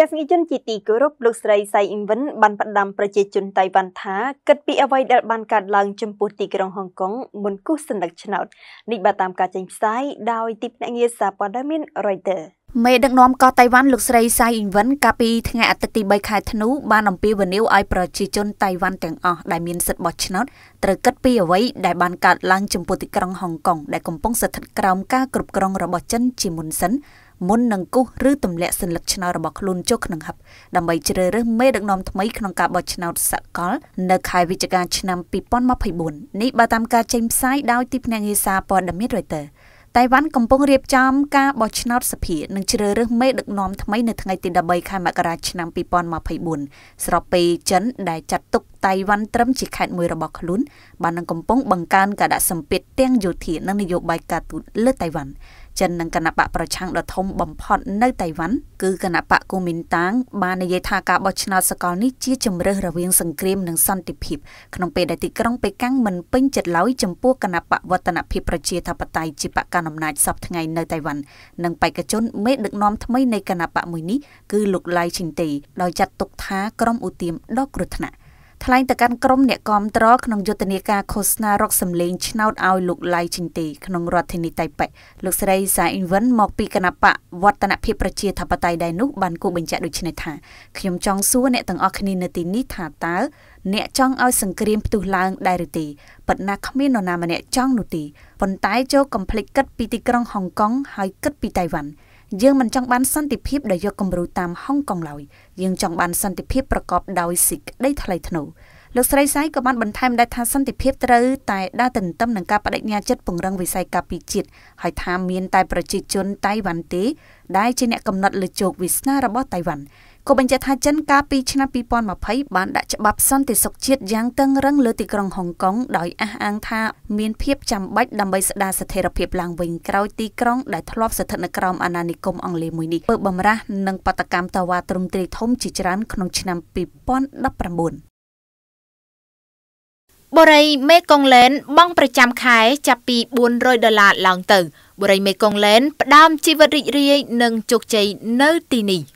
ទស្សនិកជនជាទីគោរពលោកស្រីសៃអ៊ីងវិន បានផ្ដាំប្រជាជនតៃវ៉ាន់ថាគិតពីអ្វីដែលបានកើតឡើងចំពោះទីក្រុងហុងកុងមុនគូសសន្តិឆ្នោតនេះបើតាមការចេញផ្សាយដោយទីភ្នាក់ងារសារព័ត៌មាន Reuters មេដឹកនាំកោះតៃវ៉ាន់លោកស្រីសៃអ៊ីងវិនកាលពីថ្ងៃអាទិត្យទី3ខែធ្នូបានអំពាវនាវឲ្យប្រជាជនតៃវ៉ាន់ទាំងអស់ដែលមានសិទ្ធិបោះឆ្នោតត្រូវគិតពីអ្វីដែលបានកើតឡើងចំពោះទីក្រុងហុងកុងដែលកំពុងស្ថិតក្រោមការគ្រប់គ្រងរបស់ចិនជាមុនសិនមុននឹងគូសឬទម្លាក់សញ្ញិកឆ្នោតរបស់ខ្លួនចូលក្នុងហឹបដើម្បីជ្រើសរើសមេដឹកនាំថ្មីក្នុងការបោះឆ្នោតសកលនៅខែវិច្ឆិកាឆ្នាំ2024នេះបើតាមការចេញផ្សាយដោយទីភ្នាក់ងារសារព័ត៌មាន Reuters តៃវ៉ាន់កំពុងរៀបចំការបោះឆ្នោតសភានិងជ្រើសរើសមេដឹកនាំថ្មីនៅថ្ងៃទី13ខែមករាឆ្នាំ2024ស្របពេលចិនដែលចាត់ទុកតៃវ៉ាន់ត្រឹមជាខេត្តមួយរបស់ខ្លួនបាននឹងកំពុងបង្កើនការដាក់សម្ពាធទាំងយោធានិងនយោបាយការទូតលើតៃវ៉ាន់ចិននិងគណៈបកប្រឆាំងដ៏ធំបំផុតនៅតៃវ៉ាន់គឺគណៈបកគូមីនតាំងបាននិយាយថាការបោះឆ្នោតសកលនេះជាជំរើសរវាងសង្គ្រាមនិងសន្តិភាពក្នុងពេលដែលទីក្រុងប៉េកាំងមិនពេញចិត្តឡើយចំពោះគណៈបកវឌ្ឍនភាពប្រជាធិបតេយ្យជាបកកណ្ដាលអំណាចសពថ្ងៃនៅតៃវ៉ាន់និងបេក្ខជនមេដឹកនាំថ្មីនៃគណៈបកមួយនេះគឺលោកឡៃឈិនតេដោយចាត់ទុកថាក្រុមឧទាមដ៏គ្រោះថ្នាក់ថ្លែងទៅកាន់ក្រុមអ្នកគាំទ្រក្នុងយុទ្ធនាការឃោសនារកសម្លេងឆ្នោតឲ្យលោកឡៃជីងទីក្នុងរដ្ឋធានីតៃប៉េលោកស្រីសាអ៊ីនវិនមកពីគណបកវឌ្ឍនភាពប្រជាធិបតេយ្យដែរនោះបានគូបញ្ជាក់ដូចនេះថាខ្ញុំចង់សួរអ្នកទាំងអស់គ្នានៅទីនេះថាតើអ្នកចង់ឲ្យសង្គ្រាមផ្ទុះឡើងដែរឬទេប៉ុន្តែគ្មាននរណាម្នាក់ចង់នោះទេប៉ុន្តែចូលកំភ្លេចគិតពីទីក្រុងហុងកុងហើយគិតពីតៃវ៉ាន់យើងមិនចង់បានសន្តិភាពដែលយកគំរូតាមហុងកុងឡើយយើងចង់បានសន្តិភាពប្រកបដោយសេចក្តីថ្លៃថ្នូរលោកស្រីសៃក៏បានបន្ថែមដែរថាសន្តិភាពត្រូវតែដើរទន្ទឹមនឹងការបដិញ្ញាចិត្តពង្រឹងវិស័យការពារជាតិហើយថាមានតែប្រជាជនតៃវ៉ាន់ទេ ដែលជាអ្នកកំណត់លើជោគវាសនារបស់តៃវ៉ាន់ក៏បញ្ជាក់ថាចិនកាលពីឆ្នាំ2020បានដាក់ច្បាប់សន្តិសុខជាតិយ៉ាងតឹងរឹងលើទីក្រុងហុងកុងដោយអះអាងថាមានភាពចាំបាច់ដើម្បីស្ដារស្ថិរភាពឡើងវិញក្រោយទីក្រុងដែលធ្លាប់ស្ថិតនៅក្រោមអាណានិគមអង់គ្លេសមួយនេះធ្វើបំរាស់និងបដកម្មតវ៉ាទ្រង់ទ្រាយធំជាច្រើនក្នុងឆ្នាំ2019បុរីមេកុងឡែន បង់ប្រចាំខែចាប់ពី400ដុល្លារឡើងទៅបុរីមេកុងឡែនផ្ដើមជីវិតរីករាយនិងជោគជ័យនៅទីនេះ។